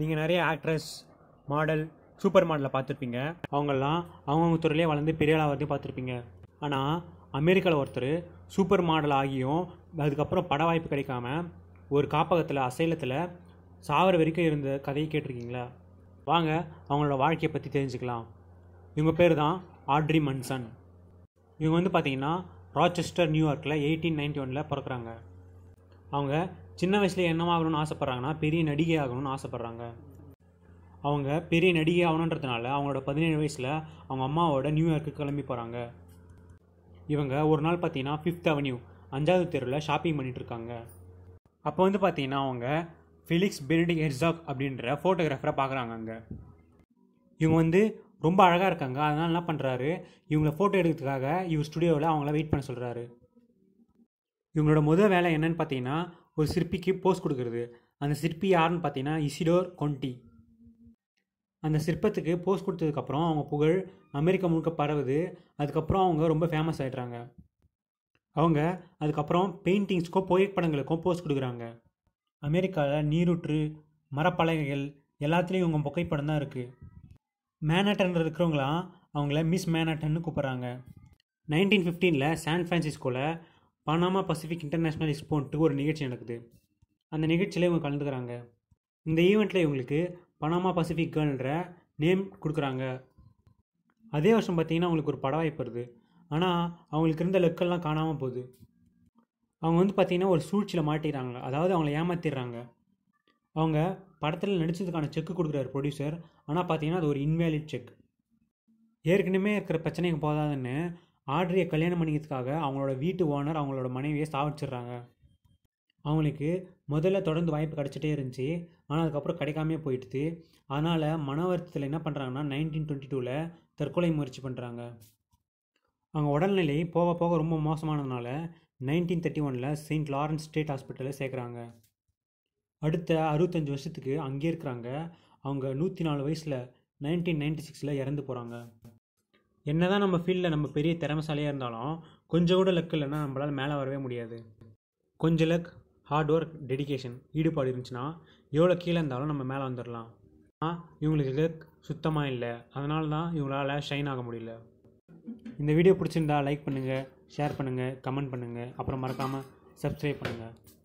நீங்கள் நிறைய actress model super மாடலை பார்த்துருப்பீங்க அவங்களெலாம் அவங்கவுங்க துறையிலே வளர்ந்து பெரிய ஆளாக வந்து பார்த்துருப்பீங்க ஆனால் அமெரிக்காவில் ஒருத்தர் சூப்பர் மாடல் ஆகியும் அதுக்கப்புறம் பட வாய்ப்பு கிடைக்காம ஒரு காப்பகத்தில் அசைலத்தில் சாவர வரைக்கும் இருந்த கதையை கேட்டிருக்கீங்களா வாங்க அவங்களோட வாழ்க்கையை பற்றி தெரிஞ்சுக்கலாம் இவங்க பேர் தான் ஆட்ரி மன்சன் இவங்க வந்து பார்த்திங்கன்னா ராச்செஸ்டர் நியூயார்க்கில் எயிட்டீன் நைன்டி ஒனில் பிறக்கிறாங்க அவங்க சின்ன வயசில் என்னமாகணும்னு ஆசைப்பட்றாங்கன்னா பெரிய நடிகை ஆகணும்னு ஆசைப்பட்றாங்க அவங்க பெரிய நடிகை ஆகணுன்றதுனால அவங்களோட பதினேழு வயசில் அவங்க அம்மாவோட நியூயார்க்கு கிளம்பி போகிறாங்க இவங்க ஒரு நாள் பார்த்தீங்கன்னா ஃபிஃப்த் அவென்யூ அஞ்சாவது தெருவில் ஷாப்பிங் பண்ணிகிட்ருக்காங்க அப்போ வந்து பார்த்தீங்கன்னா அவங்க ஃபிலிக்ஸ் பெனடிக் ஹெர்சாக் அப்படின்ற ஃபோட்டோகிராஃபரை பார்க்குறாங்க அங்கே இவங்க வந்து ரொம்ப அழகாக இருக்காங்க அதனால் என்ன பண்ணுறாரு இவங்களை ஃபோட்டோ எடுக்கிறதுக்காக இவர் ஸ்டுடியோவில் அவங்கள வெயிட் பண்ண சொல்கிறாரு இவங்களோட முதல் வேலை என்னன்னு பார்த்தீங்கன்னா ஒரு சிற்பிக்கு போஸ் கொடுக்குறது அந்த சிற்பி யாருன்னு பார்த்தீங்கன்னா இசிடோர் கொண்டி அந்த சிற்பத்துக்கு போஸ் கொடுத்ததுக்கப்புறம் அவங்க புகழ் அமெரிக்கா முழுக்க பரவுது அதுக்கப்புறம் அவங்க ரொம்ப ஃபேமஸ் ஆகிடுறாங்க அவங்க அதுக்கப்புறம் பெயிண்டிங்ஸ்க்கோ புகைப்படங்களுக்கும் போஸ் கொடுக்குறாங்க அமெரிக்காவில் நீரூற்று மரப்பலகைகள் எல்லாத்துலேயும் இவங்க புகைப்படம் தான் இருக்குது மேனட்டனில் இருக்கிறவங்களாம் அவங்கள மிஸ் மேனட்டன்னு கூப்பிட்றாங்க நைன்டீன் ஃபிஃப்டீனில் சான் ஃப்ரான்சிஸ்கோவில் பனாமா பசிஃபிக் இன்டர்நேஷ்னல் எக்ஸ்போன்ட்டு ஒரு நிகழ்ச்சி நடக்குது அந்த நிகழ்ச்சியில் இவங்க கலந்துக்கிறாங்க இந்த ஈவெண்ட்டில் இவங்களுக்கு பனாமா பசிஃபிக் கேர்ள்ன்ற நேம் கொடுக்குறாங்க அதே வருஷம் பார்த்தீங்கன்னா அவங்களுக்கு ஒரு பட வாய்ப்பு வருது ஆனால் அவங்களுக்கு இருந்த லெக்கெல்லாம் காணாமல் போகுது அவங்க வந்து பார்த்திங்கன்னா ஒரு சூழ்ச்சியில் மாட்டிடுறாங்க அதாவது அவங்கள ஏமாத்திடுறாங்க அவங்க படத்தில் நடித்ததுக்கான செக்கு கொடுக்குறாரு ப்ரொடியூசர் ஆனால் பார்த்தீங்கன்னா அது ஒரு இன்வேலிட் செக் ஏற்கனவே இருக்கிற பிரச்சனைக்கு போதாதுன்னு ஆட்ரிய கல்யாணம் பண்ணிக்கிறதுக்காக அவங்களோட வீட்டு ஓனர் அவங்களோட மனைவியை சாவிச்சிடுறாங்க அவங்களுக்கு முதல்ல தொடர்ந்து வாய்ப்பு கிடச்சிட்டே இருந்துச்சு ஆனால் அதுக்கப்புறம் கிடைக்காமே போயிடுது அதனால் மன வருத்தத்தில் என்ன பண்ணுறாங்கன்னா நைன்டீன் டுவெண்ட்டி டூவில் தற்கொலை முயற்சி பண்ணுறாங்க அவங்க உடல்நிலை போக போக ரொம்ப மோசமானதுனால நைன்டீன் தேர்ட்டி ஒனில் செயின்ட் லாரன்ஸ் ஸ்டேட் ஹாஸ்பிட்டலில் சேர்க்குறாங்க அடுத்த அறுபத்தஞ்சி வருஷத்துக்கு அங்கே இருக்கிறாங்க அவங்க நூற்றி நாலு வயசில் நைன்டீன் நைன்டி சிக்ஸில் இறந்து போகிறாங்க என்னதான் நம்ம ஃபீல்டில் நம்ம பெரிய திறமைசாலியாக இருந்தாலும் கொஞ்சம் கூட லக் இல்லைன்னா நம்மளால் மேலே வரவே முடியாது கொஞ்சம் லக் ஹார்ட் ஒர்க் டெடிக்கேஷன் ஈடுபாடு இருந்துச்சுன்னா எவ்வளோ கீழே இருந்தாலும் நம்ம மேலே வந்துடலாம் ஆனால் இவங்களுக்கு லக் சுத்தமாக இல்லை அதனால தான் இவங்களால் ஷைன் ஆக முடியல இந்த வீடியோ பிடிச்சிருந்தா லைக் பண்ணுங்கள் ஷேர் பண்ணுங்கள் கமெண்ட் பண்ணுங்கள் அப்புறம் மறக்காமல் சப்ஸ்கிரைப் பண்ணுங்கள்